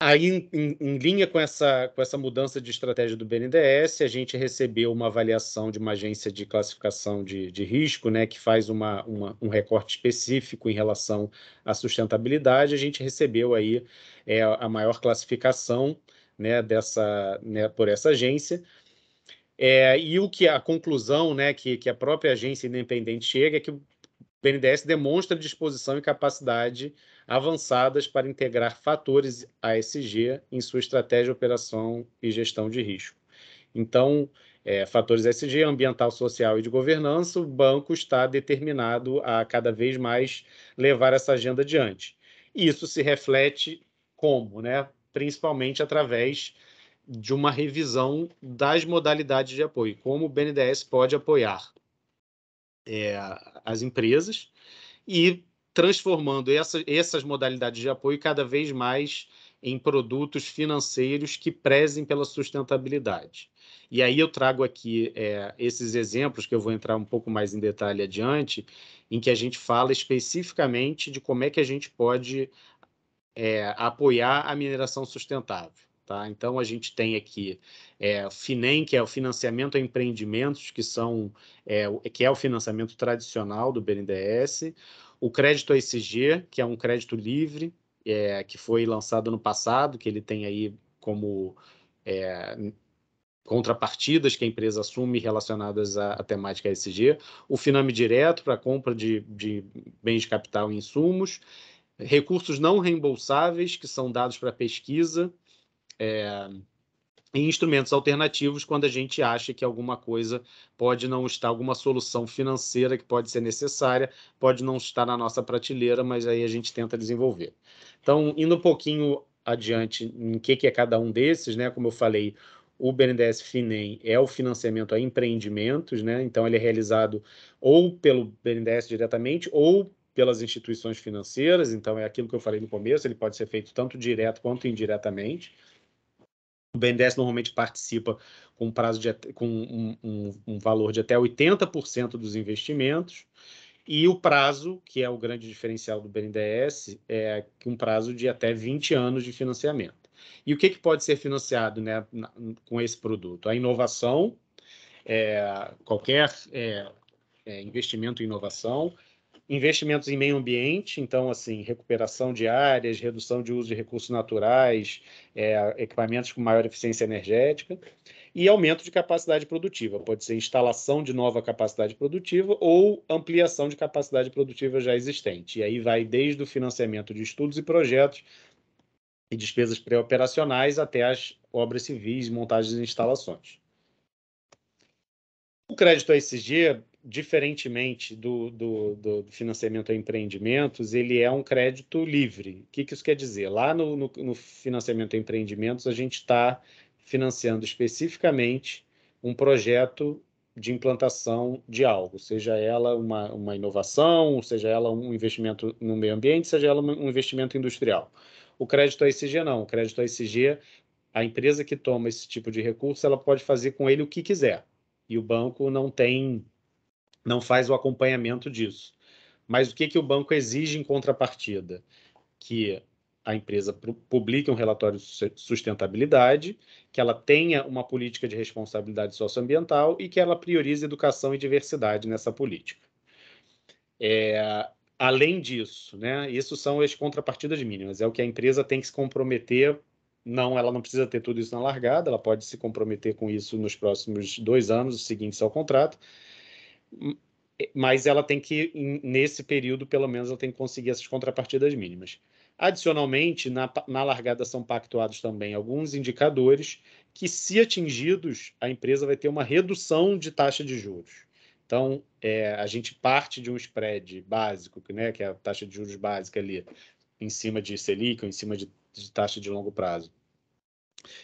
Aí, em, em, linha com essa, com essa mudança de estratégia do BNDES, a gente recebeu uma avaliação de uma agência de classificação de, de risco, né, que faz uma, uma, um recorte específico em relação à sustentabilidade. A gente recebeu aí é, a maior classificação né, dessa, né, por essa agência. É, e o que a conclusão né, que, que a própria agência independente chega é que o BNDES demonstra disposição e capacidade avançadas para integrar fatores ASG em sua estratégia, operação e gestão de risco. Então, é, fatores ESG, ambiental, social e de governança, o banco está determinado a cada vez mais levar essa agenda adiante. Isso se reflete como, né? Principalmente através de uma revisão das modalidades de apoio, como o BNDES pode apoiar é, as empresas e transformando essa, essas modalidades de apoio cada vez mais em produtos financeiros que prezem pela sustentabilidade. E aí eu trago aqui é, esses exemplos, que eu vou entrar um pouco mais em detalhe adiante, em que a gente fala especificamente de como é que a gente pode é, apoiar a mineração sustentável. Tá? Então, a gente tem aqui é, FINEM, que é o financiamento a empreendimentos, que, são, é, que é o financiamento tradicional do BNDES, o crédito ESG, que é um crédito livre, é, que foi lançado no passado, que ele tem aí como é, contrapartidas que a empresa assume relacionadas à, à temática ESG, o Finame Direto para compra de, de bens de capital e insumos, recursos não reembolsáveis que são dados para pesquisa, é, em instrumentos alternativos quando a gente acha que alguma coisa pode não estar, alguma solução financeira que pode ser necessária, pode não estar na nossa prateleira, mas aí a gente tenta desenvolver. Então, indo um pouquinho adiante em que, que é cada um desses, né? Como eu falei, o BNDES FINEM é o financiamento a empreendimentos, né? Então ele é realizado ou pelo BNDES diretamente ou pelas instituições financeiras, então é aquilo que eu falei no começo, ele pode ser feito tanto direto quanto indiretamente. O BNDES normalmente participa com, prazo de, com um, um, um valor de até 80% dos investimentos, e o prazo, que é o grande diferencial do BNDES, é um prazo de até 20 anos de financiamento. E o que, que pode ser financiado né, na, com esse produto? A inovação, é, qualquer é, é, investimento em inovação, investimentos em meio ambiente, então, assim, recuperação de áreas, redução de uso de recursos naturais, é, equipamentos com maior eficiência energética, e aumento de capacidade produtiva. Pode ser instalação de nova capacidade produtiva ou ampliação de capacidade produtiva já existente. E aí vai desde o financiamento de estudos e projetos e despesas pré-operacionais até as obras civis, montagens e instalações. O crédito ESG diferentemente do, do, do, financiamento a empreendimentos, ele é um crédito livre. O que, que isso quer dizer? Lá no, no, no financiamento a empreendimentos, a gente está financiando especificamente um projeto de implantação de algo, seja ela uma, uma inovação, seja ela um investimento no meio ambiente, seja ela um investimento industrial. O crédito ICG não. O crédito ICG, a empresa que toma esse tipo de recurso, ela pode fazer com ele o que quiser. E o banco não tem não faz o acompanhamento disso. Mas o que, que o banco exige em contrapartida? Que a empresa publique um relatório de sustentabilidade, que ela tenha uma política de responsabilidade socioambiental e que ela priorize educação e diversidade nessa política. É, além disso, né, isso são as contrapartidas mínimas, é o que a empresa tem que se comprometer. Não, ela não precisa ter tudo isso na largada, ela pode se comprometer com isso nos próximos dois anos, seguintes ao contrato, mas ela tem que, nesse período, pelo menos, ela tem que conseguir essas contrapartidas mínimas. Adicionalmente, na, na largada são pactuados também alguns indicadores que, se atingidos, a empresa vai ter uma redução de taxa de juros. Então, é, a gente parte de um spread básico, né, que é a taxa de juros básica ali, em cima de Selic, ou em cima de, de taxa de longo prazo,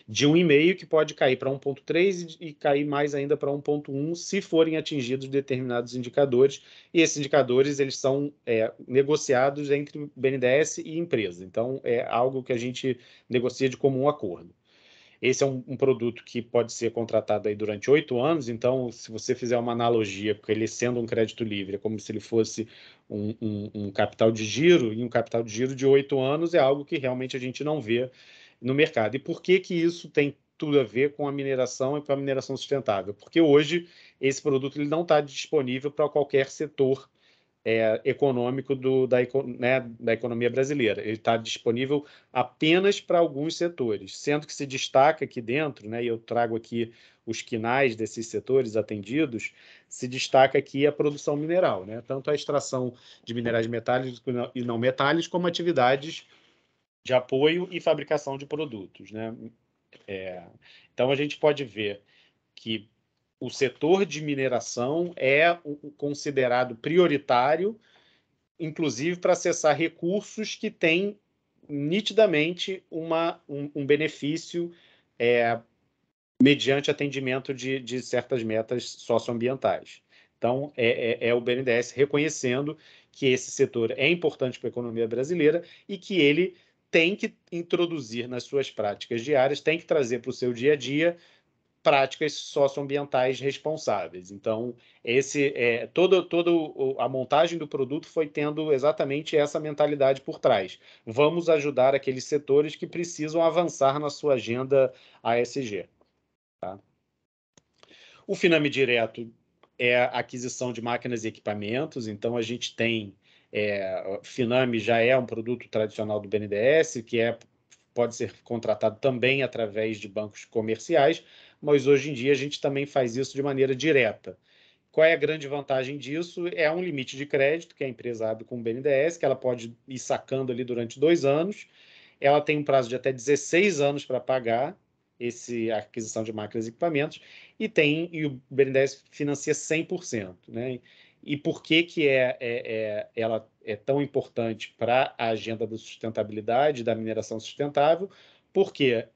de um e que pode cair para 1.3 e cair mais ainda para 1.1 se forem atingidos determinados indicadores. E esses indicadores eles são é, negociados entre BNDES e empresa. Então é algo que a gente negocia de comum acordo. Esse é um, um produto que pode ser contratado aí durante oito anos. Então, se você fizer uma analogia, porque ele sendo um crédito livre, é como se ele fosse um, um, um capital de giro e um capital de giro de oito anos é algo que realmente a gente não vê no mercado. E por que, que isso tem tudo a ver com a mineração e com a mineração sustentável? Porque hoje esse produto ele não está disponível para qualquer setor é, econômico do, da, né, da economia brasileira. Ele está disponível apenas para alguns setores, sendo que se destaca aqui dentro, né, e eu trago aqui os quinais desses setores atendidos, se destaca aqui a produção mineral, né, tanto a extração de minerais metálicos e não metálicos, como atividades de apoio e fabricação de produtos. Né? É, então, a gente pode ver que o setor de mineração é considerado prioritário, inclusive para acessar recursos que têm nitidamente uma, um, um benefício é, mediante atendimento de, de certas metas socioambientais. Então, é, é, é, o BNDES reconhecendo que esse setor é importante para a economia brasileira e que ele tem que introduzir nas suas práticas diárias, tem que trazer para o seu dia a dia práticas socioambientais responsáveis. Então, esse é, todo todo a montagem do produto foi tendo exatamente essa mentalidade por trás. Vamos ajudar aqueles setores que precisam avançar na sua agenda ASG. Tá? O Finame Direto é a aquisição de máquinas e equipamentos, então a gente tem é, Finame já é um produto tradicional do BNDES, que é, pode ser contratado também através de bancos comerciais, mas hoje em dia a gente também faz isso de maneira direta. Qual é a grande vantagem disso? É um limite de crédito que a empresa abre com o BNDES, que ela pode ir sacando ali durante dois anos. Ela tem um prazo de até 16 anos para pagar esse aquisição de máquinas e equipamentos e tem e o BNDES financia 100%, né? e por que, que é, é, é ela é tão importante para a agenda da sustentabilidade, da mineração sustentável, porque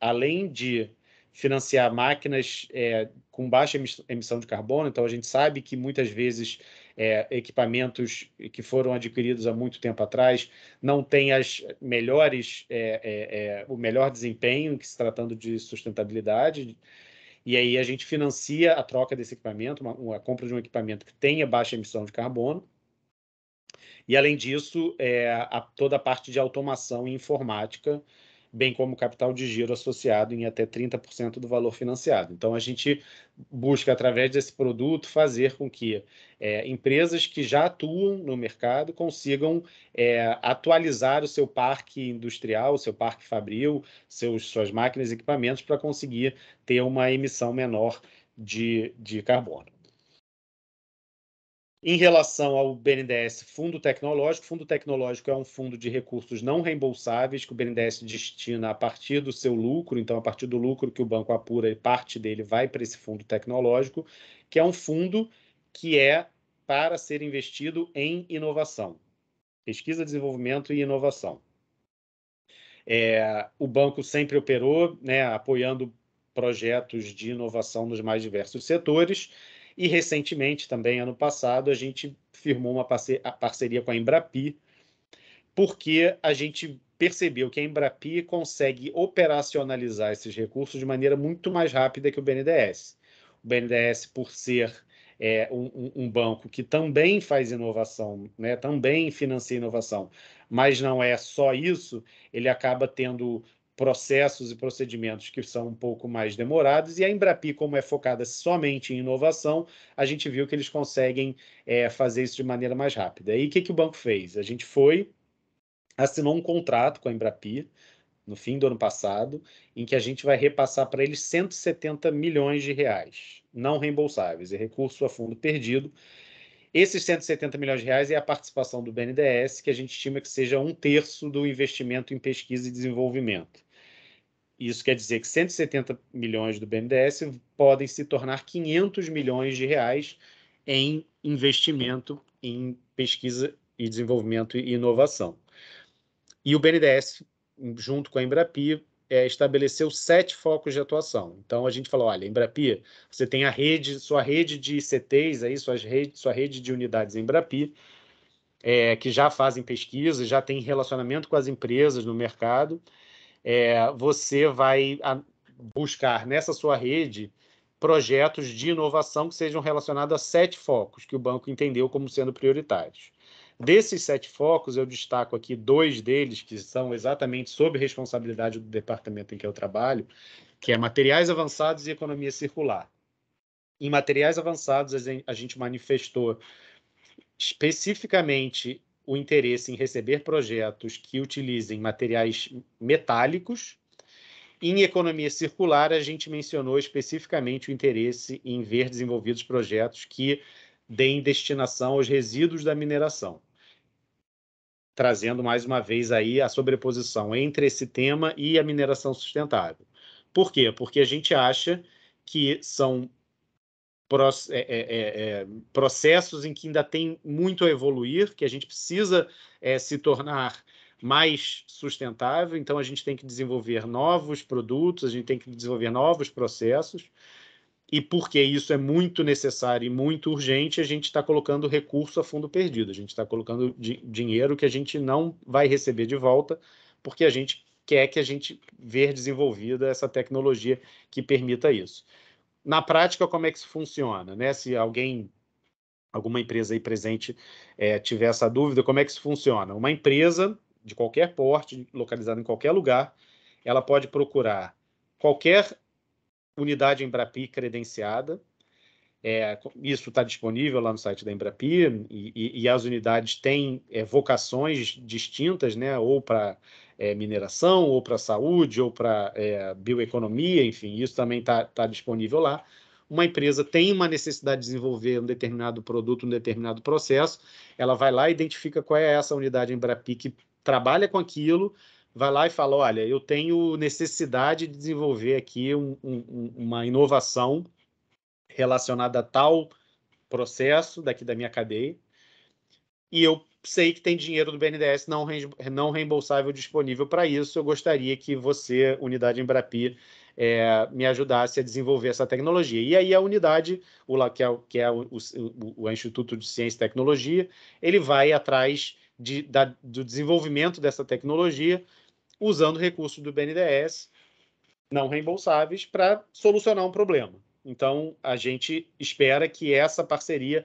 além de financiar máquinas é, com baixa emissão de carbono, então a gente sabe que muitas vezes é, equipamentos que foram adquiridos há muito tempo atrás não têm as melhores é, é, é o melhor desempenho que se tratando de sustentabilidade e aí a gente financia a troca desse equipamento, uma, uma, a compra de um equipamento que tenha baixa emissão de carbono. E além disso, é, a, toda a parte de automação e informática bem como capital de giro associado em até 30% do valor financiado. Então, a gente busca, através desse produto, fazer com que é, empresas que já atuam no mercado consigam é, atualizar o seu parque industrial, o seu parque fabril, seus, suas máquinas e equipamentos para conseguir ter uma emissão menor de, de carbono. Em relação ao BNDES Fundo Tecnológico, Fundo Tecnológico é um fundo de recursos não reembolsáveis que o BNDES destina a partir do seu lucro, então a partir do lucro que o banco apura, parte dele vai para esse fundo tecnológico, que é um fundo que é para ser investido em inovação, pesquisa, desenvolvimento e inovação. É, o banco sempre operou, né, apoiando projetos de inovação nos mais diversos setores e recentemente, também ano passado, a gente firmou uma parceria com a Embrapi, porque a gente percebeu que a Embrapi consegue operacionalizar esses recursos de maneira muito mais rápida que o BNDES. O BNDES, por ser é, um, um, banco que também faz inovação, né, também financia inovação, mas não é só isso, ele acaba tendo processos e procedimentos que são um pouco mais demorados, e a Embrapi, como é focada somente em inovação, a gente viu que eles conseguem é, fazer isso de maneira mais rápida. E o que, que o banco fez? A gente foi, assinou um contrato com a Embrapi, no fim do ano passado, em que a gente vai repassar para eles 170 milhões de reais, não reembolsáveis, é recurso a fundo perdido. Esses 170 milhões de reais é a participação do BNDES, que a gente estima que seja um terço do investimento em pesquisa e desenvolvimento. Isso quer dizer que 170 milhões do BNDES podem se tornar 500 milhões de reais em investimento em pesquisa e desenvolvimento e inovação. E o BNDES, junto com a Embrapi, é, estabeleceu sete focos de atuação. Então a gente falou, olha, Embrapi, você tem a rede, sua rede de CTs aí, suas rede, sua rede de unidades Embrapi, é, que já fazem pesquisa, já tem relacionamento com as empresas no mercado é, você vai ah, buscar nessa sua rede projetos de inovação que sejam relacionados a sete focos que o banco entendeu como sendo prioritários. Desses sete focos, eu destaco aqui dois deles, que são exatamente sob responsabilidade do departamento em que eu trabalho, que é materiais avançados e economia circular. Em materiais avançados, a gente manifestou especificamente o interesse em receber projetos que utilizem materiais metálicos. Em economia circular, a gente mencionou especificamente o interesse em ver desenvolvidos projetos que deem destinação aos resíduos da mineração. Trazendo mais uma vez aí a sobreposição entre esse tema e a mineração sustentável. Por quê? Porque a gente acha que são é, é, é, processos em que ainda tem muito a evoluir, que a gente precisa é, se tornar mais sustentável, então a gente tem que desenvolver novos produtos, a gente tem que desenvolver novos processos, e porque isso é muito necessário e muito urgente, a gente está colocando recurso a fundo perdido, a gente está colocando di dinheiro que a gente não vai receber de volta, porque a gente quer que a gente ver desenvolvida essa tecnologia que permita isso na prática como é que isso funciona, né? Se alguém, alguma empresa aí presente é, tiver essa dúvida, como é que isso funciona? Uma empresa de qualquer porte, localizada em qualquer lugar, ela pode procurar qualquer unidade Embrapi credenciada. É, isso está disponível lá no site da Embrapi e, e, e as unidades têm é, vocações distintas, né? Ou para é, mineração, ou para saúde, ou para é, bioeconomia, enfim, isso também está tá disponível lá. Uma empresa tem uma necessidade de desenvolver um determinado produto, um determinado processo, ela vai lá e identifica qual é essa unidade Embrapi que trabalha com aquilo, vai lá e fala: olha, eu tenho necessidade de desenvolver aqui um, um, uma inovação relacionada a tal processo daqui da minha cadeia, e eu sei que tem dinheiro do BNDES não, não reembolsável disponível para isso. Eu gostaria que você, unidade Embrapi, é, me ajudasse a desenvolver essa tecnologia. E aí a unidade, o, que é, que é o, o, o Instituto de Ciência e Tecnologia, ele vai atrás de, da, do desenvolvimento dessa tecnologia usando recursos do BNDES não reembolsáveis para solucionar um problema. Então, a gente espera que essa parceria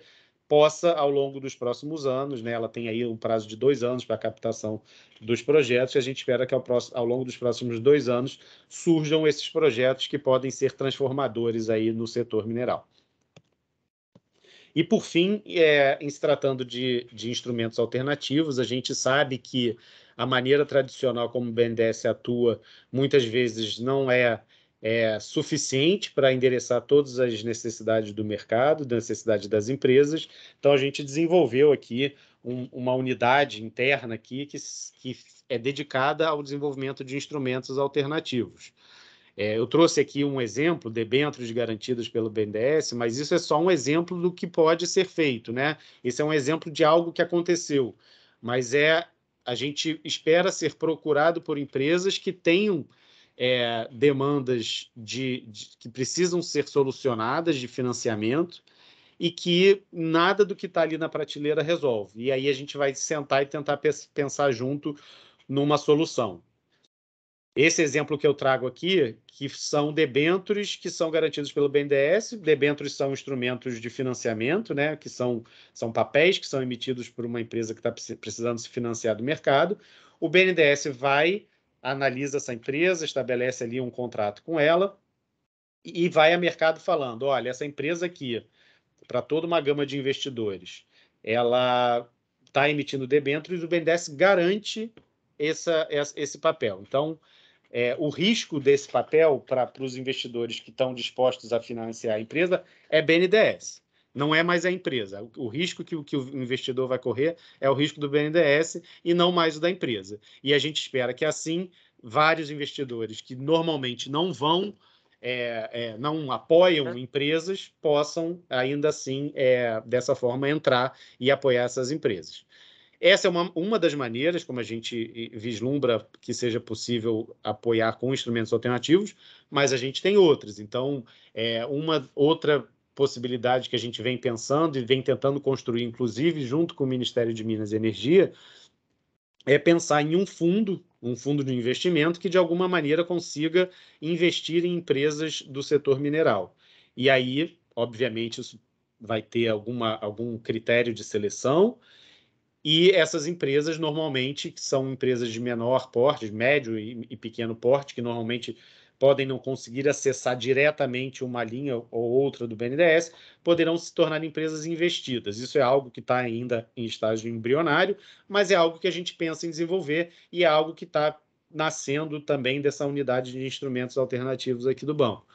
possa, ao longo dos próximos anos, né, ela tem aí um prazo de dois anos para a captação dos projetos, e a gente espera que ao, próximo, ao longo dos próximos dois anos surjam esses projetos que podem ser transformadores aí no setor mineral. E, por fim, é, em se tratando de, de instrumentos alternativos, a gente sabe que a maneira tradicional como o BNDES atua muitas vezes não é é, suficiente para endereçar todas as necessidades do mercado, da necessidade das empresas. Então, a gente desenvolveu aqui um, uma unidade interna aqui que, que é dedicada ao desenvolvimento de instrumentos alternativos. É, eu trouxe aqui um exemplo, debêntures garantidas pelo BNDES, mas isso é só um exemplo do que pode ser feito. Né? Esse é um exemplo de algo que aconteceu, mas é a gente espera ser procurado por empresas que tenham é, demandas de, de, que precisam ser solucionadas de financiamento e que nada do que está ali na prateleira resolve. E aí a gente vai sentar e tentar pensar junto numa solução. Esse exemplo que eu trago aqui, que são debêntures que são garantidos pelo BNDES, debêntures são instrumentos de financiamento, né, que são, são papéis que são emitidos por uma empresa que está precisando se financiar do mercado. O BNDES vai analisa essa empresa, estabelece ali um contrato com ela e vai a mercado falando: olha, essa empresa aqui, para toda uma gama de investidores, ela está emitindo debêntures, o BNDES garante essa, esse papel. Então, é, o risco desse papel para os investidores que estão dispostos a financiar a empresa é BNDES não é mais a empresa. O, risco que, que, o investidor vai correr é o risco do BNDES e não mais o da empresa. E a gente espera que, assim, vários investidores que normalmente não vão, é, é, não apoiam uhum. empresas, possam, ainda assim, é, dessa forma, entrar e apoiar essas empresas. Essa é uma, uma das maneiras como a gente vislumbra que seja possível apoiar com instrumentos alternativos, mas a gente tem outras. Então, é, uma outra possibilidade que a gente vem pensando e vem tentando construir, inclusive junto com o Ministério de Minas e Energia, é pensar em um fundo, um fundo de investimento que de alguma maneira consiga investir em empresas do setor mineral. E aí, obviamente, isso vai ter alguma, algum critério de seleção. E essas empresas normalmente que são empresas de menor porte, médio e, e pequeno porte, que normalmente podem não conseguir acessar diretamente uma linha ou outra do BNDES, poderão se tornar empresas investidas. Isso é algo que está ainda em estágio embrionário, mas é algo que a gente pensa em desenvolver e é algo que está nascendo também dessa unidade de instrumentos alternativos aqui do banco.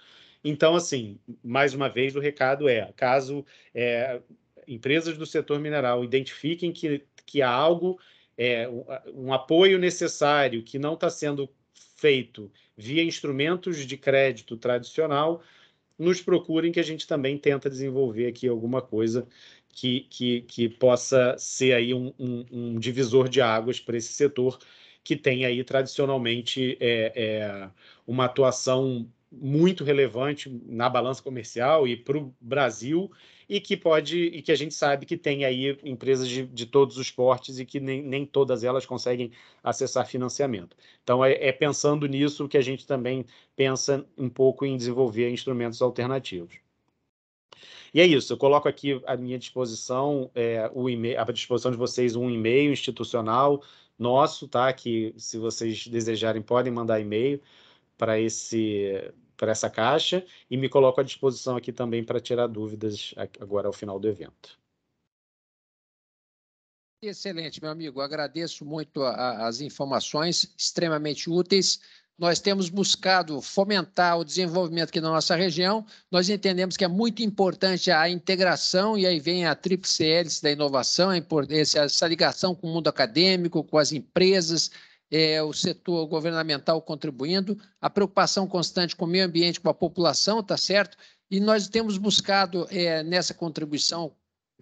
Então, assim, mais uma vez, o recado é: caso é, empresas do setor mineral identifiquem que, que há algo, é, um apoio necessário que não está sendo feito via instrumentos de crédito tradicional, nos procurem que a gente também tenta desenvolver aqui alguma coisa que, que, que possa ser aí um, um, um divisor de águas para esse setor que tem aí tradicionalmente é, é, uma atuação muito relevante na balança comercial e para o Brasil e que pode e que a gente sabe que tem aí empresas de, de todos os portes e que nem, nem todas elas conseguem acessar financiamento. Então é, é pensando nisso que a gente também pensa um pouco em desenvolver instrumentos alternativos. E é isso, eu coloco aqui à minha disposição, é, o à disposição de vocês, um e-mail institucional nosso, tá? Que se vocês desejarem, podem mandar e-mail para esse para essa caixa e me coloco à disposição aqui também para tirar dúvidas agora ao final do evento. Excelente, meu amigo. Agradeço muito a, a, as informações, extremamente úteis. Nós temos buscado fomentar o desenvolvimento aqui na nossa região. Nós entendemos que é muito importante a integração, e aí vem a tríplice hélice da inovação, essa ligação com o mundo acadêmico, com as empresas, é, o setor governamental contribuindo, a preocupação constante com o meio ambiente, com a população, tá certo? E nós temos buscado é, nessa contribuição,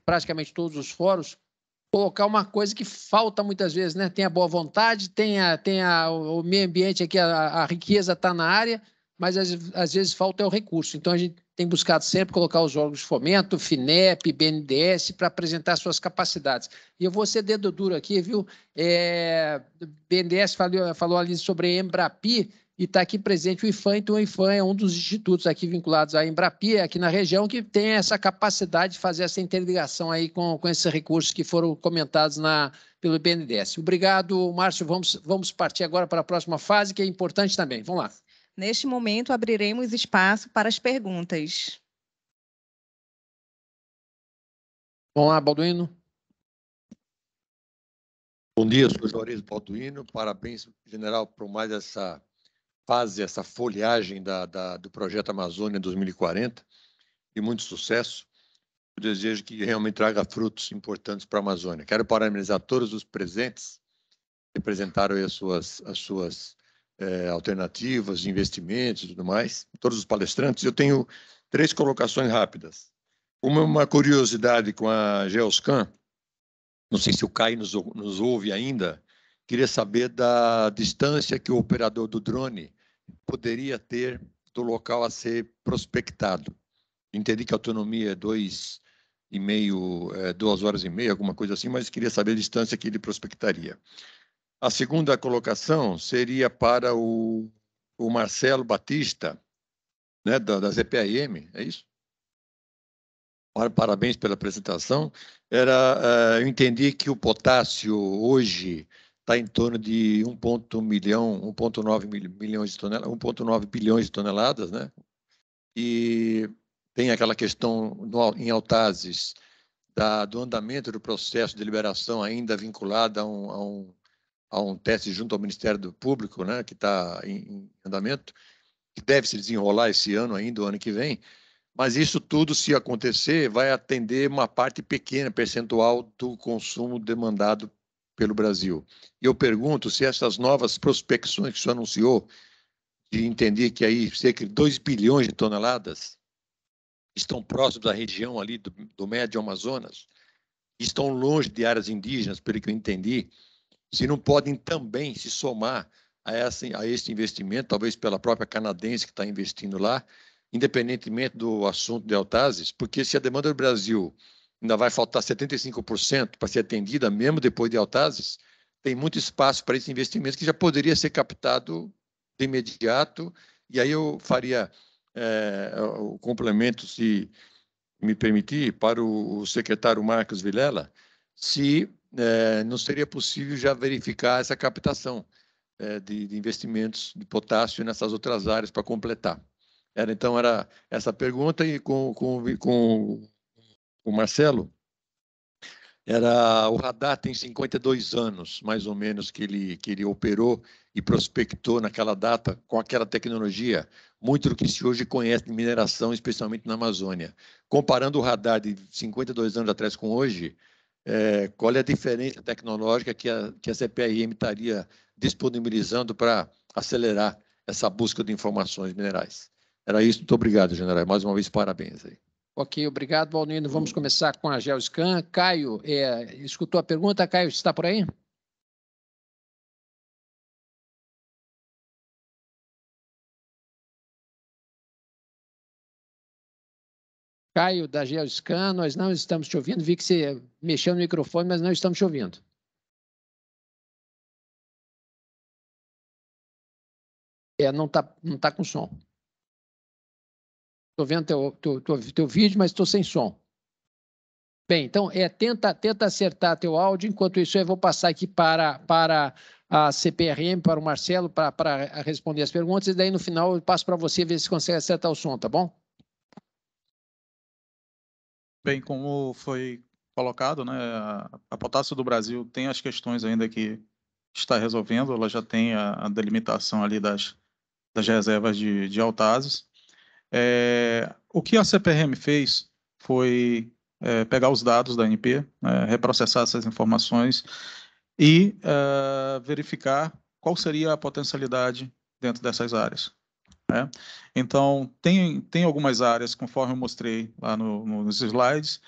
praticamente todos os fóruns, colocar uma coisa que falta muitas vezes, né? Tem a boa vontade, tem, a, tem a, o meio ambiente aqui, a, a riqueza está na área, mas às, às vezes falta é o recurso. Então a gente tem buscado sempre colocar os órgãos de fomento, FINEP, BNDES, para apresentar suas capacidades. E eu vou ser dedo duro aqui, viu? É, BNDES falou, falou ali sobre Embrapi, e está aqui presente o IFAM, então o IFAM é um dos institutos aqui vinculados à Embrapi, é aqui na região, que tem essa capacidade de fazer essa interligação aí com, com esses recursos que foram comentados na, pelo BNDES. Obrigado, Márcio. Vamos, vamos partir agora para a próxima fase, que é importante também. Vamos lá. Neste momento, abriremos espaço para as perguntas. Vamos lá, Balduino. Bom dia, sou Juarez Balduino. Parabéns, general, por mais essa fase, essa folhagem da, da, do projeto Amazônia 2040 e muito sucesso. Eu desejo que realmente traga frutos importantes para a Amazônia. Quero parabenizar todos os presentes que apresentaram as suas, as suas é, alternativas investimentos e tudo mais, todos os palestrantes, eu tenho três colocações rápidas. Uma é uma curiosidade com a Geoscan, não sei se o Caio nos, nos ouve ainda, queria saber da distância que o operador do drone poderia ter do local a ser prospectado. Entendi que a autonomia é dois e meio, é, duas horas e meia, alguma coisa assim, mas queria saber a distância que ele prospectaria. A segunda colocação seria para o, o Marcelo Batista, né, da, da ZPRM, é isso? Parabéns pela apresentação. Era, é, eu entendi que o potássio hoje está em torno de 1,1 milhão, 1,9 milhões de toneladas, 1,9 bilhões de toneladas, né? E tem aquela questão no, em Altazes da, do andamento do processo de liberação ainda vinculado a um, a um há um teste junto ao Ministério do Público, né, que está em, andamento, que deve se desenrolar esse ano ainda, o ano que vem. Mas isso tudo, se acontecer, vai atender uma parte pequena, percentual do consumo demandado pelo Brasil. E eu pergunto se essas novas prospecções que o senhor anunciou, de entender que aí cerca de 2 bilhões de toneladas estão próximos da região ali do, do Médio Amazonas, estão longe de áreas indígenas, pelo que eu entendi, se não podem também se somar a, essa, a este investimento, talvez pela própria canadense que está investindo lá, independentemente do assunto de Altazes, porque se a demanda do Brasil ainda vai faltar 75% para ser atendida, mesmo depois de Altazes, tem muito espaço para esse investimento que já poderia ser captado de imediato. E aí eu faria é, o complemento, se me permitir, para o secretário Marcos Vilela, se é, não seria possível já verificar essa captação é, de, de, investimentos de potássio nessas outras áreas para completar. Era, então, era essa pergunta e com, com, com o Marcelo, era o radar tem 52 anos, mais ou menos, que ele, que ele operou e prospectou naquela data com aquela tecnologia, muito do que se hoje conhece de mineração, especialmente na Amazônia. Comparando o radar de 52 anos atrás com hoje, é, qual é a diferença tecnológica que a, que a CPRM estaria disponibilizando para acelerar essa busca de informações minerais. Era isso, muito obrigado, general. Mais uma vez, parabéns aí. Ok, obrigado, Valnino. Vamos começar com a GeoScan. Caio, é, escutou a pergunta? Caio, está por aí? Caio da Geoscan, nós não estamos te ouvindo. Vi que você mexeu no microfone, mas não estamos te ouvindo. É, não está não tá com som. Estou vendo teu, teu, teu, teu vídeo, mas estou sem som. Bem, então é, tenta, tenta acertar teu áudio. Enquanto isso, eu vou passar aqui para, para a CPRM, para o Marcelo, para, para responder as perguntas. E daí, no final, eu passo para você ver se consegue acertar o som, tá bom? Bem, como foi colocado, né, a Potássio do Brasil tem as questões ainda que está resolvendo, ela já tem a, a delimitação ali das, das reservas de, de Altazes. É, o que a CPRM fez foi é, pegar os dados da ANP, é, reprocessar essas informações e é, verificar qual seria a potencialidade dentro dessas áreas. Né? Então, tem, tem algumas áreas, conforme eu mostrei lá no, nos slides,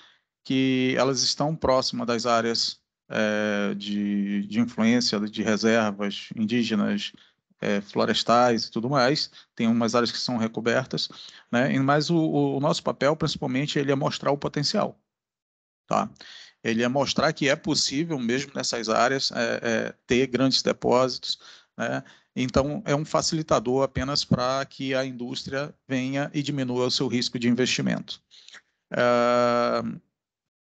que elas estão próximas das áreas é, de, de influência de reservas indígenas, é, florestais e tudo mais. Tem umas áreas que são recobertas, né? mas o, o, nosso papel, principalmente, ele é mostrar o potencial. Tá? Ele é mostrar que é possível, mesmo nessas áreas, é, ter grandes depósitos, né? Então, é um facilitador apenas para que a indústria venha e diminua o seu risco de investimento. É,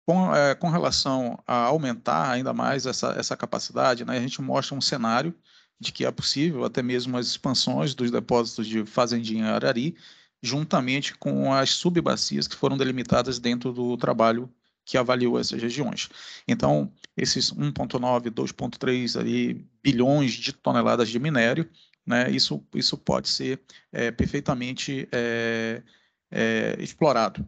com, é, com, relação a aumentar ainda mais essa, essa capacidade, né, a gente mostra um cenário de que é possível até mesmo as expansões dos depósitos de fazendinha Arari, juntamente com as subbacias que foram delimitadas dentro do trabalho que avaliou essas regiões. Então, esses 1,9, 2,3 ali, bilhões de toneladas de minério, né, isso, isso pode ser é, perfeitamente é, é explorado.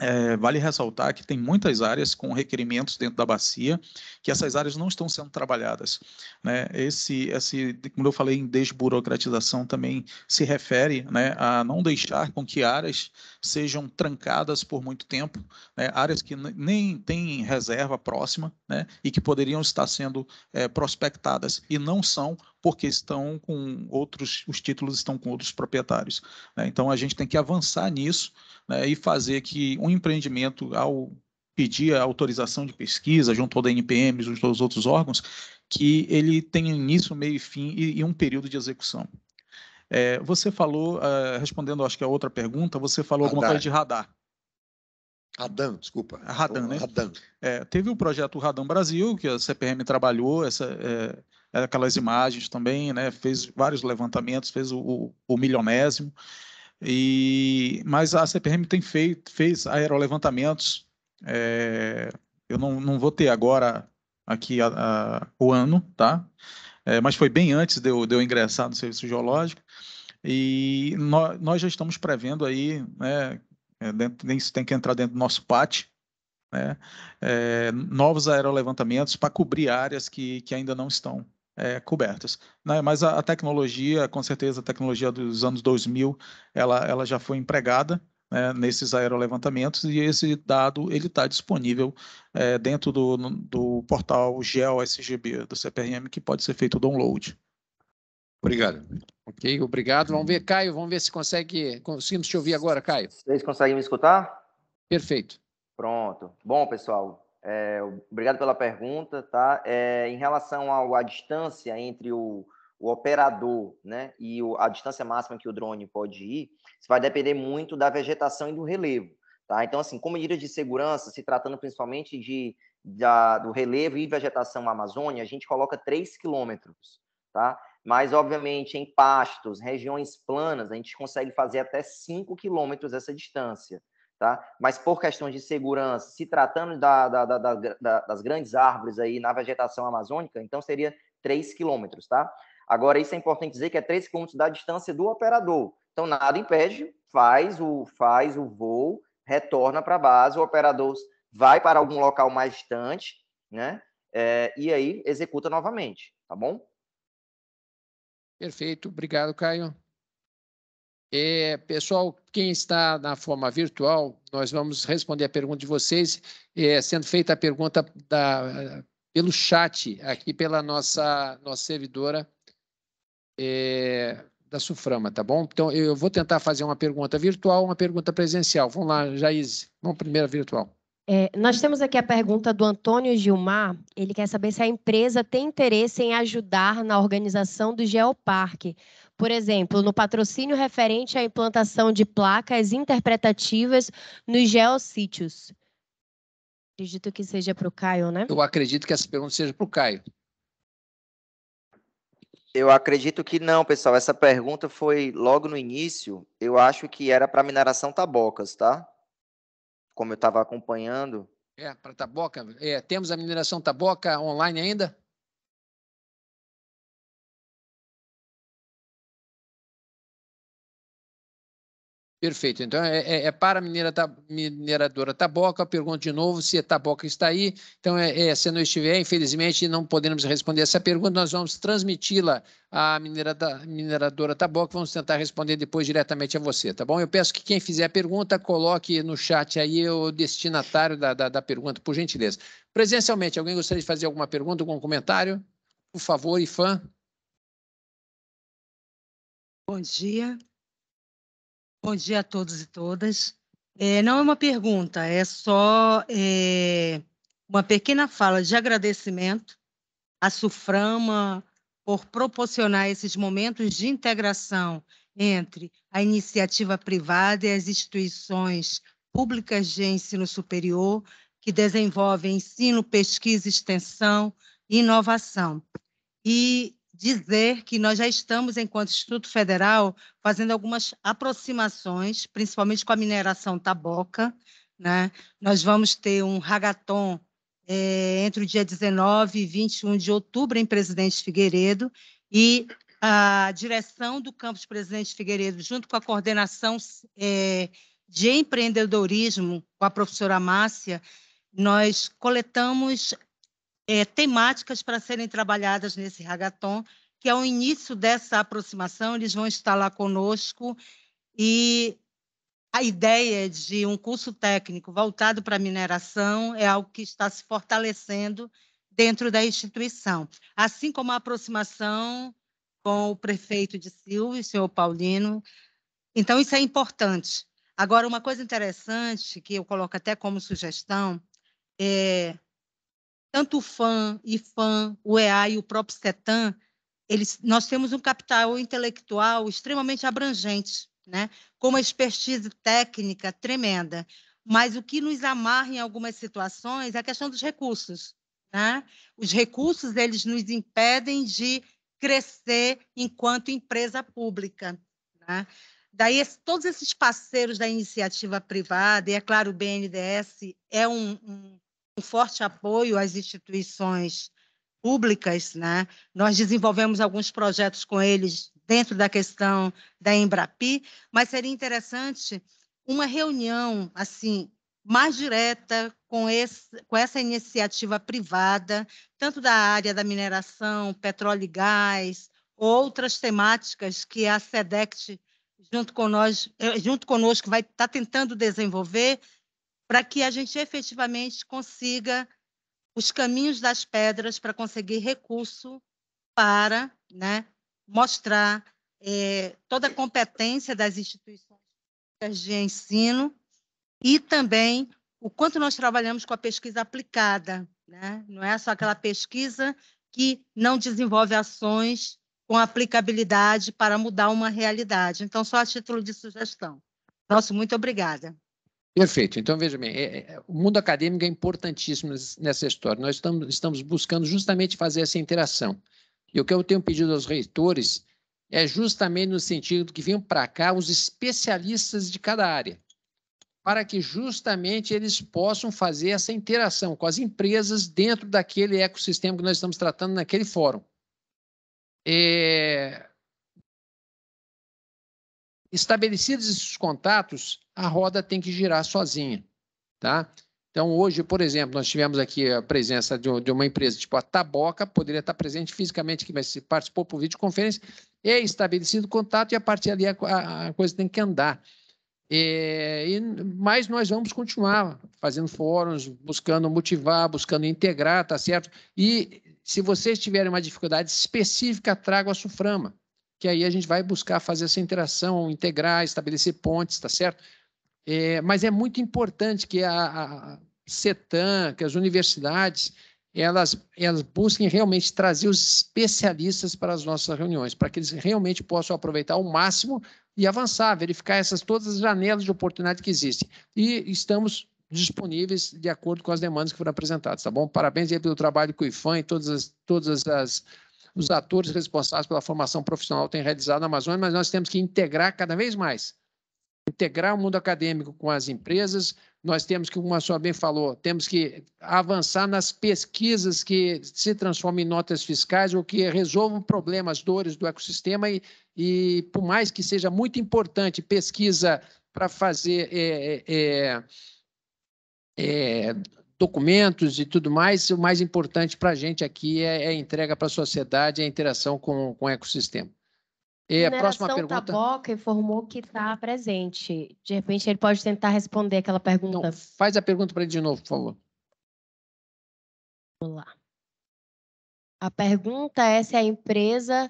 É, vale ressaltar que tem muitas áreas com requerimentos dentro da bacia, que essas áreas não estão sendo trabalhadas. Né? Esse, esse, como eu falei, em desburocratização também se refere né, a não deixar com que áreas sejam trancadas por muito tempo, né? áreas que nem têm reserva próxima né? e que poderiam estar sendo é, prospectadas e não são porque estão com outros, os títulos estão com outros proprietários. Né? Então a gente tem que avançar nisso né, e fazer que um empreendimento, ao pedir a autorização de pesquisa junto ao NPM, junto aos outros órgãos, que ele tenha início, meio e fim e, e um período de execução. É, você falou, uh, respondendo acho que a outra pergunta, você falou radar. alguma coisa de radar. Radan, desculpa. Radan, né? Radan. É, teve o projeto Radan Brasil, que a CPM trabalhou essa, é, é, aquelas imagens também, né? Fez vários levantamentos, fez o, o, milionésimo. E, mas a CPM tem feito, fez aerolevantamentos. É, eu não, não vou ter agora aqui a, a, o ano, tá? É, mas foi bem antes de eu, de eu ingressar no Serviço Geológico. E nós, nós já estamos prevendo aí, né? É, dentro, isso tem que entrar dentro do nosso PAT, né? É, novos aerolevantamentos para cobrir áreas que, que ainda não estão é, cobertas. Né? Mas a, a, tecnologia, com certeza, a tecnologia dos anos 2000, ela, ela já foi empregada né, nesses aerolevantamentos e esse dado ele está disponível é, dentro do, do portal GeoSGB do CPRM, que pode ser feito o download. Obrigado. Ok, obrigado. Vamos ver, Caio, vamos ver se consegue, conseguimos te ouvir agora, Caio. Vocês conseguem me escutar? Perfeito. Pronto. Bom, pessoal, é, obrigado pela pergunta, tá? É, em relação ao, à distância entre o, o operador né, e o, a distância máxima que o drone pode ir, isso vai depender muito da vegetação e do relevo. Tá? Então, assim, como medidas de segurança, se tratando principalmente de, da, do relevo e vegetação Amazônia, a gente coloca 3 quilômetros. Tá? Mas, obviamente, em pastos, regiões planas, a gente consegue fazer até 5 quilômetros essa distância tá? Mas por questões de segurança, se tratando da, da, da, das grandes árvores aí na vegetação amazônica, então seria 3 quilômetros, tá? Agora, isso é importante dizer que é 3 quilômetros da distância do operador. Então, nada impede, faz o, faz o voo, retorna para a base, o operador vai para algum local mais distante, né? É, e aí executa novamente, tá bom? Perfeito, obrigado, Caio. É, pessoal, quem está na forma virtual, nós vamos responder a pergunta de vocês, é, sendo feita a pergunta da, pelo chat, aqui pela nossa, nossa servidora é, da Suframa, tá bom? Então, eu vou tentar fazer uma pergunta virtual, uma pergunta presencial. Vamos lá, Jaize, vamos primeiro virtual. É, nós temos aqui a pergunta do Antônio Gilmar. Ele quer saber se a empresa tem interesse em ajudar na organização do Geoparque, por exemplo, no patrocínio referente à implantação de placas interpretativas nos geossítios. Acredito que seja para o Caio, né? Eu acredito que essa pergunta seja para o Caio. Eu acredito que não, pessoal. Essa pergunta foi logo no início. Eu acho que era para mineração tabocas, tá? Como eu estava acompanhando. É, para taboca. É, temos a mineração taboca online ainda? Perfeito. Então, é, é, é para a mineradora Taboca. Pergunto de novo se a Taboca está aí. Então, é, é, se não estiver, infelizmente, não podemos responder essa pergunta. Nós vamos transmiti-la à mineradora, mineradora Taboca. Vamos tentar responder depois diretamente a você, tá bom? Eu peço que quem fizer a pergunta, coloque no chat aí o destinatário da, da, da pergunta, por gentileza. Presencialmente, alguém gostaria de fazer alguma pergunta, algum comentário? Por favor, Ifan. Bom dia. Bom dia a todos e todas. É, não é uma pergunta, é só é, uma pequena fala de agradecimento à Suframa por proporcionar esses momentos de integração entre a iniciativa privada e as instituições públicas de ensino superior que desenvolvem ensino, pesquisa, extensão e inovação. E dizer que nós já estamos, enquanto Instituto Federal, fazendo algumas aproximações, principalmente com a mineração taboca. Né? Nós vamos ter um ragaton é, entre o dia 19 e 21 de outubro em Presidente Figueiredo e a direção do campus Presidente Figueiredo, junto com a coordenação é, de empreendedorismo, com a professora Márcia, nós coletamos é, temáticas para serem trabalhadas nesse Hackathon, que ao início dessa aproximação eles vão estar lá conosco e a ideia de um curso técnico voltado para mineração é algo que está se fortalecendo dentro da instituição, assim como a aproximação com o prefeito de Silva, o senhor Paulino. Então, isso é importante. Agora, uma coisa interessante que eu coloco até como sugestão é tanto o FAM, IFAM, o EA e o próprio CETAM, eles, nós temos um capital intelectual extremamente abrangente, né? com uma expertise técnica tremenda. Mas o que nos amarra em algumas situações é a questão dos recursos. Né? Os recursos eles nos impedem de crescer enquanto empresa pública. Né? Daí, todos esses parceiros da iniciativa privada, e é claro, o BNDES é um, um um forte apoio às instituições públicas, né? Nós desenvolvemos alguns projetos com eles dentro da questão da Embrapi, mas seria interessante uma reunião assim mais direta com, esse, com essa iniciativa privada, tanto da área da mineração, petróleo e gás, outras temáticas que a SEDECT, junto, com nós, eh, junto conosco, vai estar tá tentando desenvolver para que a gente efetivamente consiga os caminhos das pedras para conseguir recurso para né, mostrar é, toda a competência das instituições de ensino e também o quanto nós trabalhamos com a pesquisa aplicada. Né? Não é só aquela pesquisa que não desenvolve ações com aplicabilidade para mudar uma realidade. Então, só a título de sugestão. Nosso muito obrigada. Perfeito. Então, veja bem, é, é, o mundo acadêmico é importantíssimo nessa história. Nós estamos, estamos buscando justamente fazer essa interação. E o que eu tenho pedido aos reitores é justamente no sentido que venham para cá os especialistas de cada área, para que justamente eles possam fazer essa interação com as empresas dentro daquele ecossistema que nós estamos tratando naquele fórum. É, Estabelecidos esses contatos, a roda tem que girar sozinha, tá? Então, hoje, por exemplo, nós tivemos aqui a presença de, uma empresa tipo a Taboca, poderia estar presente fisicamente aqui, mas se participou por videoconferência, é estabelecido contato e a partir ali a, coisa tem que andar. É, e, mas nós vamos continuar fazendo fóruns, buscando motivar, buscando integrar, tá certo? E se vocês tiverem uma dificuldade específica, traga a SUFRAMA que aí a gente vai buscar fazer essa interação, integrar, estabelecer pontes, tá certo? É, mas é muito importante que a, a CETAM, que as universidades, elas, elas busquem realmente trazer os especialistas para as nossas reuniões, para que eles realmente possam aproveitar ao máximo e avançar, verificar essas todas as janelas de oportunidade que existem. E estamos disponíveis de acordo com as demandas que foram apresentadas, tá bom? Parabéns aí pelo trabalho com o IFAM e todas as, todas as os atores responsáveis pela formação profissional têm realizado na Amazônia, mas nós temos que integrar cada vez mais integrar o mundo acadêmico com as empresas. Nós temos que, como a sua bem falou, temos que avançar nas pesquisas que se transformem em notas fiscais ou que resolvam problemas, dores do ecossistema e, e por mais que seja muito importante pesquisa para fazer é, é, é, é documentos e tudo mais, o mais importante para a gente aqui é, é a entrega para a sociedade, é a interação com, com o ecossistema. E a próxima tá pergunta. Taboca informou que está presente. De repente, ele pode tentar responder aquela pergunta. faz a pergunta para ele de novo, por favor. Vamos lá. A pergunta é se a empresa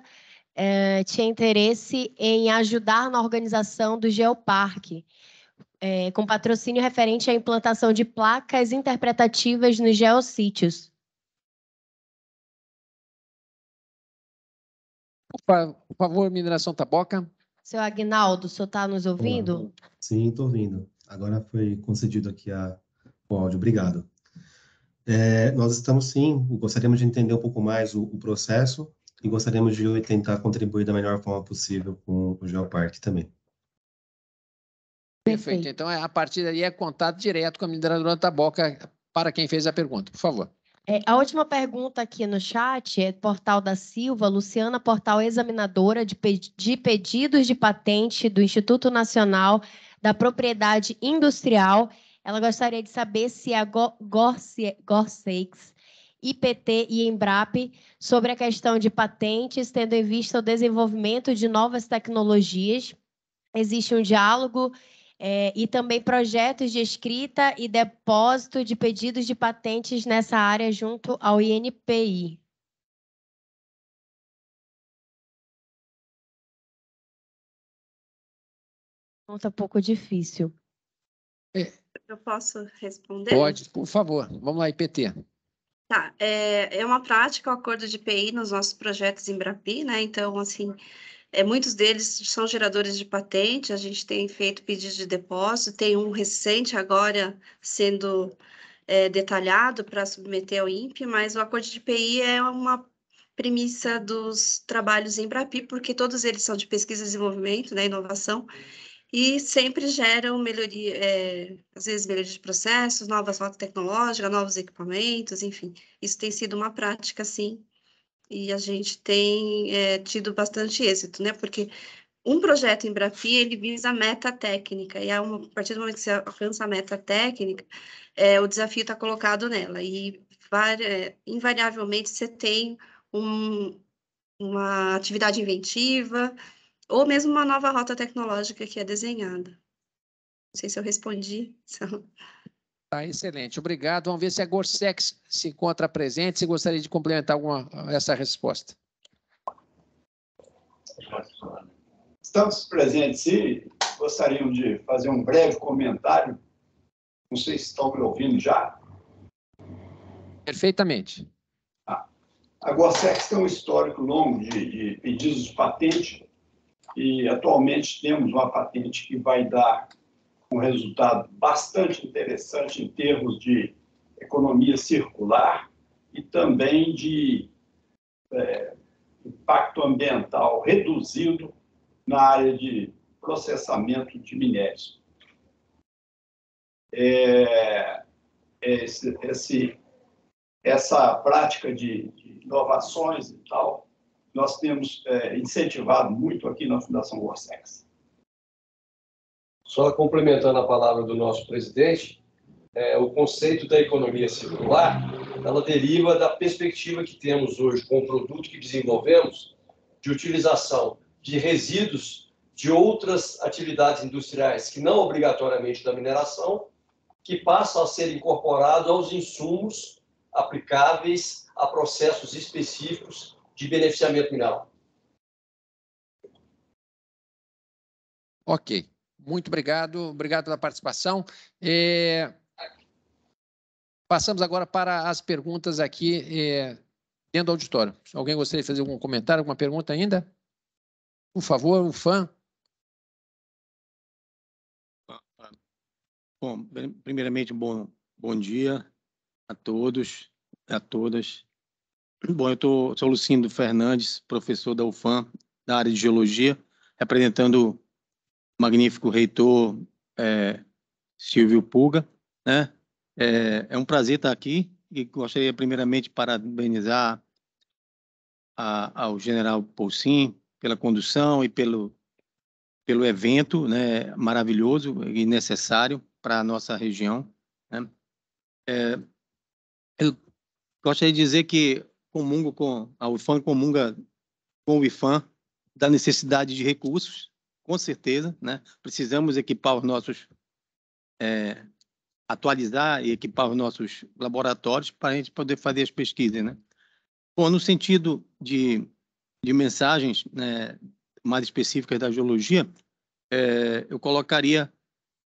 é, tinha interesse em ajudar na organização do Geoparque é, com patrocínio referente à implantação de placas interpretativas nos geossítios. Por favor, mineração Taboca. Seu Agnaldo, o senhor está nos ouvindo? Olá. Sim, estou ouvindo. Agora foi concedido aqui a, o áudio. Obrigado. É, nós estamos sim, gostaríamos de entender um pouco mais o, o, processo e gostaríamos de tentar contribuir da melhor forma possível com o Geoparque também. Perfeito. Então, é, a partir daí é contato direto com a mineradora Taboca para quem fez a pergunta, por favor. É, a última pergunta aqui no chat é Portal da Silva, Luciana Portal, examinadora de, de pedidos de patente do Instituto Nacional da Propriedade Industrial. Ela gostaria de saber se a Go Gorseix, IPT e Embrap sobre a questão de patentes, tendo em vista o desenvolvimento de novas tecnologias. Existe um diálogo é, e também projetos de escrita e depósito de pedidos de patentes nessa área junto ao INPI. conta um pouco difícil. É. Eu posso responder? Pode, por favor. Vamos lá, IPT. Tá, é, é uma prática o acordo de PI nos nossos projetos em Brapi, né? Então, assim, é, muitos deles são geradores de patente, a gente tem feito pedidos de depósito, tem um recente agora sendo é, detalhado para submeter ao INPE, mas o acordo de PI é uma premissa dos trabalhos em Brapi, porque todos eles são de pesquisa e desenvolvimento, né, inovação, e sempre geram melhoria, é, às vezes melhoria de processos, novas rotas tecnológicas, novos equipamentos, enfim. Isso tem sido uma prática, sim, e a gente tem é, tido bastante êxito, né? Porque um projeto em Brafi, ele visa a meta técnica, e a, uma, a partir do momento que você alcança a meta técnica, é, o desafio está colocado nela, e é, invariavelmente você tem um, uma atividade inventiva, ou mesmo uma nova rota tecnológica que é desenhada. Não sei se eu respondi. Então... Tá excelente, obrigado. Vamos ver se a Gorsex se encontra presente, se gostaria de complementar alguma, essa resposta. Estamos presentes e gostariam de fazer um breve comentário. Não sei se estão me ouvindo já. Perfeitamente. Tá. a Gorsex tem um histórico longo de, de pedidos de patente e atualmente temos uma patente que vai dar um resultado bastante interessante em termos de economia circular e também de é, impacto ambiental reduzido na área de processamento de minérios. É, é, esse, esse, essa prática de, de, inovações e tal, nós temos é, incentivado muito aqui na Fundação Gorsex. Só complementando a palavra do nosso presidente, é, o conceito da economia circular, ela deriva da perspectiva que temos hoje com o produto que desenvolvemos de utilização de resíduos de outras atividades industriais que não obrigatoriamente da mineração, que passa a ser incorporado aos insumos aplicáveis a processos específicos de beneficiamento mineral. Ok. Muito obrigado, obrigado pela participação. É, passamos agora para as perguntas aqui é, dentro do auditório. Alguém gostaria de fazer algum comentário, alguma pergunta ainda? Por favor, o fã. Ah, ah. Bom, primeiramente, bom, bom dia a todos, a todas. Bom, eu tô, sou Lucindo Fernandes, professor da UFAM, da área de Geologia, representando magnífico reitor é, Silvio Puga. Né? É, é, um prazer estar aqui e gostaria primeiramente de parabenizar a, ao general Poussin pela condução e pelo, pelo evento né, maravilhoso e necessário para a nossa região. Né? É, eu gostaria de dizer que comungo com a UFAM comunga com o IFAM da necessidade de recursos com certeza, né? Precisamos equipar os nossos é, atualizar e equipar os nossos laboratórios para a gente poder fazer as pesquisas, né? Bom, no sentido de, de mensagens né, mais específicas da geologia, é, eu colocaria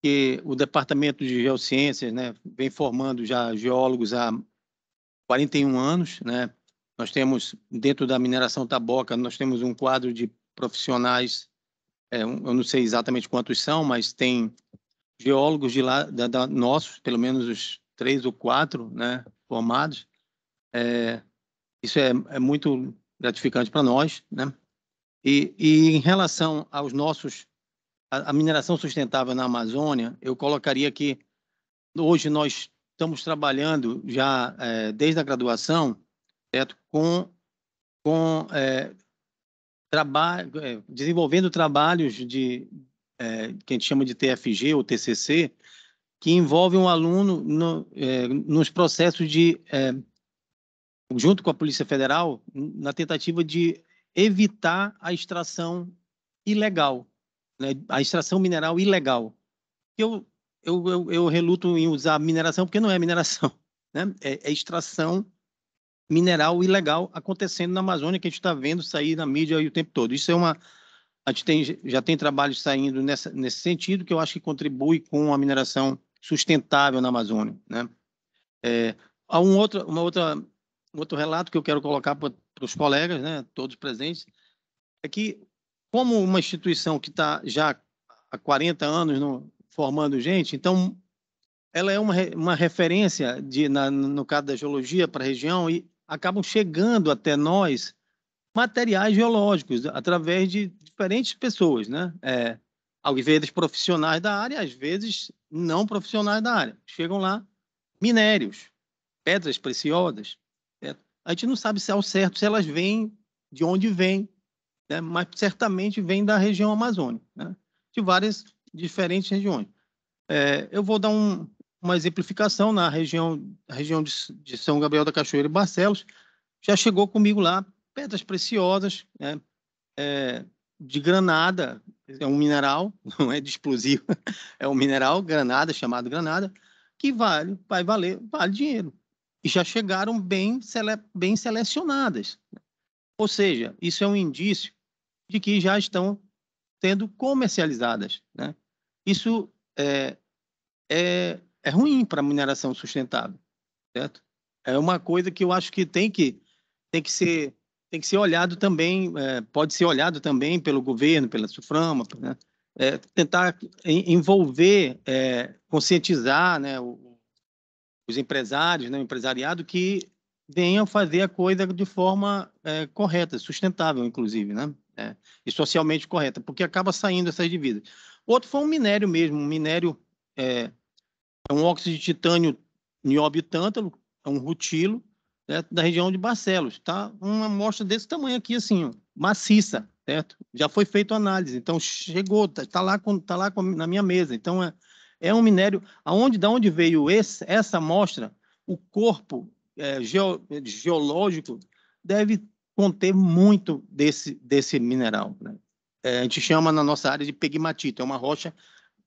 que o Departamento de Geociências né, vem formando já geólogos há 41 anos. Né? Nós temos, dentro da mineração taboca, nós temos um quadro de profissionais é, eu não sei exatamente quantos são, mas tem geólogos de lá, da, da, nossos, pelo menos os três ou quatro, né, formados. É, isso é, é muito gratificante para nós, né? E, e, em relação aos nossos a, a, mineração sustentável na Amazônia, eu colocaria que hoje nós estamos trabalhando já é, desde a graduação, certo? Com com é, é, desenvolvendo trabalhos de é, que a gente chama de TFG ou TCC, que envolvem um aluno no, é, nos processos de, é, junto com a Polícia Federal, na tentativa de evitar a extração ilegal, né? a extração mineral ilegal. Eu, eu, eu, eu, reluto em usar mineração porque não é mineração, né? é, é extração mineral ilegal acontecendo na Amazônia, que a gente está vendo sair na mídia o tempo todo. Isso é uma. A gente tem, já tem trabalho saindo nessa, nesse sentido, que eu acho que contribui com a mineração sustentável na Amazônia. Né? É, há um outro, uma outra, um outro relato que eu quero colocar para os colegas, né, todos presentes, é que, como uma instituição que está já há 40 anos no, formando gente, então ela é uma, uma referência de, na, no caso da geologia para a região e acabam chegando até nós materiais geológicos através de diferentes pessoas, né? É, às vezes profissionais da área, às vezes não profissionais da área. Chegam lá minérios, pedras preciosas. Certo? A gente não sabe se ao é certo se elas vêm de onde vêm, né? mas certamente vêm da região amazônica, né? de várias diferentes regiões. É, eu vou dar um, uma exemplificação na região, região de, de, São Gabriel da Cachoeira e Barcelos, já chegou comigo lá pedras preciosas, né? É, de granada, é um mineral, não é de explosivo, é um mineral, granada, chamado granada, que vale, vai valer, vale dinheiro. E já chegaram bem, sele, bem selecionadas. Ou seja, isso é um indício de que já estão sendo comercializadas. Né? Isso é, é é ruim para a mineração sustentável, certo? É uma coisa que eu acho que tem que, tem que, ser, tem que ser olhado também, é, pode ser olhado também pelo governo, pela SUFRAMA, né? é, tentar envolver, é, conscientizar né, o, os empresários, né, o empresariado, que venham fazer a coisa de forma é, correta, sustentável, inclusive, né? É, e socialmente correta, porque acaba saindo essas dívidas. Outro foi um minério mesmo, um minério é, é um óxido de titânio nióbio tântalo, é um rutilo, né, da região de Barcelos. Tá uma amostra desse tamanho aqui, assim, ó, maciça, certo? Já foi feita análise, então chegou, está lá, tá lá tá na minha mesa. Então, é, é um minério. Aonde, da onde veio esse, essa amostra, o corpo é, é geológico deve conter muito desse, desse mineral. Né? É, a gente chama na nossa área de pegmatito, é uma rocha,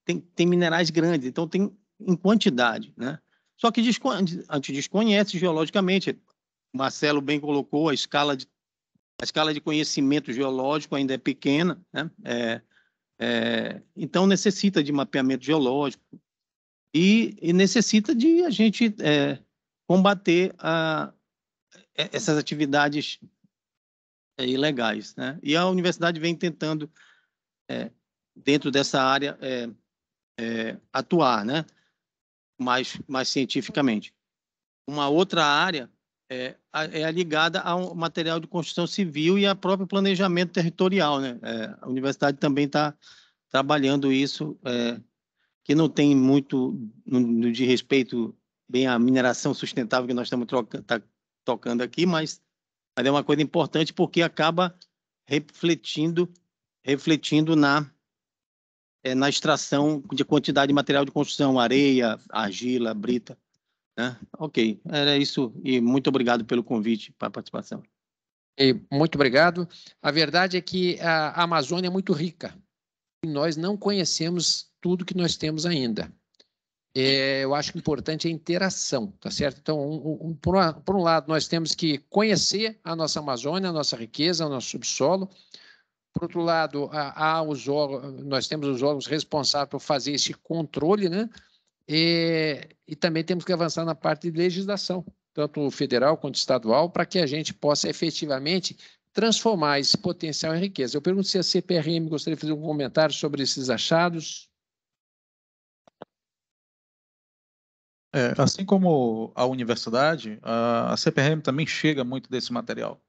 tem, tem minerais grandes, então tem em quantidade, né? Só que a gente desconhece geologicamente. Marcelo bem colocou a escala de a escala de conhecimento geológico ainda é pequena, né? É, é, então necessita de mapeamento geológico e, e necessita de a gente é, combater a, é, essas atividades é, ilegais, né? E a universidade vem tentando é, dentro dessa área atuar, né? mais, mais cientificamente. Uma outra área é, é ligada ao material de construção civil e ao próprio planejamento territorial. Né? É, a universidade também está trabalhando isso, é, que não tem muito no, no, de respeito bem à mineração sustentável que nós estamos troca, tá tocando aqui, mas, mas é uma coisa importante porque acaba refletindo refletindo na é, na extração de quantidade de material de construção, areia, argila, brita. Né? Ok, era isso e muito obrigado pelo convite para a participação. Muito obrigado. A verdade é que a Amazônia é muito rica e nós não conhecemos tudo que nós temos ainda. É, eu acho que importante é a interação, tá certo? Então, um, um, por, por um lado, nós temos que conhecer a nossa Amazônia, a nossa riqueza, o nosso subsolo, por outro lado, há, os órgãos, nós temos os órgãos responsáveis por fazer esse controle, né? E, e também temos que avançar na parte de legislação, tanto federal quanto estadual, para que a gente possa efetivamente transformar esse potencial em riqueza. Eu pergunto se a CPRM gostaria de fazer um comentário sobre esses achados. É, assim como a universidade, a CPRM também chega muito desse material.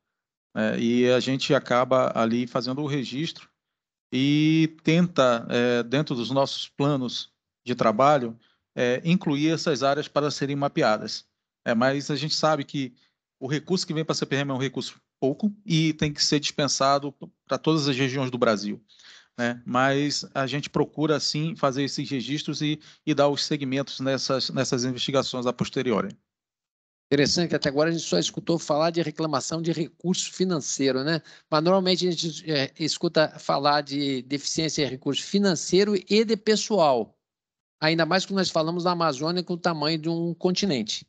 Né, e a gente acaba ali fazendo o registro e tenta, é, dentro dos nossos planos de trabalho, é, incluir essas áreas para serem mapeadas. É, mas a gente sabe que o recurso que vem para a CPRM é um recurso pouco e tem que ser dispensado para todas as regiões do Brasil. Né? Mas a gente procura, sim, fazer esses registros e, e dar os segmentos nessas, nessas investigações a posteriori. Interessante que até agora a gente só escutou falar de reclamação de recurso financeiro, né? Mas normalmente a gente é, escuta falar de deficiência de recurso financeiro e de pessoal. Ainda mais que nós falamos da Amazônia com o tamanho de um continente.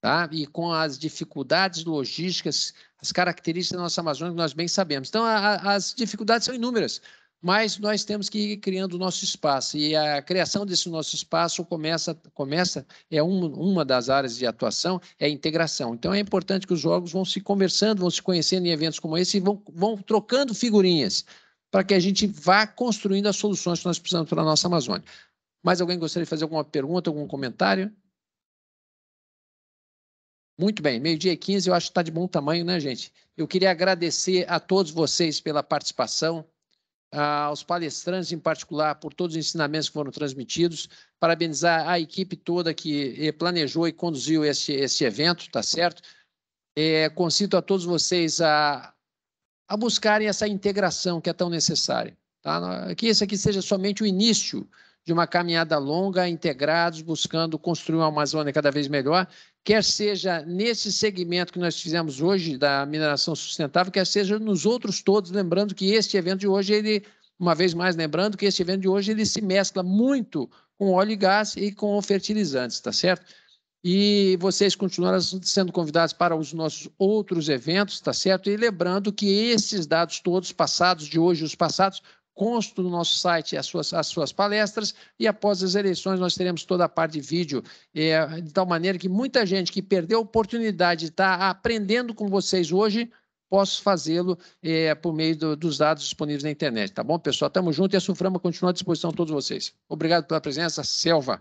Tá? E com as dificuldades logísticas, as características da nossa Amazônia que nós bem sabemos. Então, a, a, as dificuldades são inúmeras mas nós temos que ir criando o nosso espaço, e a criação desse nosso espaço começa, começa é um, uma das áreas de atuação, é a integração. Então é importante que os jogos vão se conversando, vão se conhecendo em eventos como esse e vão, vão trocando figurinhas para que a gente vá construindo as soluções que nós precisamos para a nossa Amazônia. Mais alguém gostaria de fazer alguma pergunta, algum comentário? Muito bem, meio-dia e 15, eu acho que está de bom tamanho, né, gente? Eu queria agradecer a todos vocês pela participação aos palestrantes em particular por todos os ensinamentos que foram transmitidos, parabenizar a equipe toda que eh, planejou e conduziu esse, esse evento, tá certo? É, concito a todos vocês a, a buscarem essa integração que é tão necessária. Tá? Que esse aqui seja somente o início de uma caminhada longa, integrados, buscando construir uma Amazônia cada vez melhor quer seja nesse segmento que nós fizemos hoje da mineração sustentável, quer seja nos outros todos, lembrando que este evento de hoje, ele, uma vez mais lembrando que este evento de hoje, ele se mescla muito com óleo e gás e com fertilizantes, tá certo? E vocês continuarão sendo convidados para os nossos outros eventos, tá certo? E lembrando que esses dados todos, passados de hoje os passados, consta no nosso site as suas, as suas palestras e após as eleições nós teremos toda a parte de vídeo, é, de tal maneira que muita gente que perdeu a oportunidade de estar aprendendo com vocês hoje, possa fazê-lo é, por meio do, dos dados disponíveis na internet, tá bom, pessoal? Tamo junto e a Suframa continua à disposição de todos vocês. Obrigado pela presença, Selva.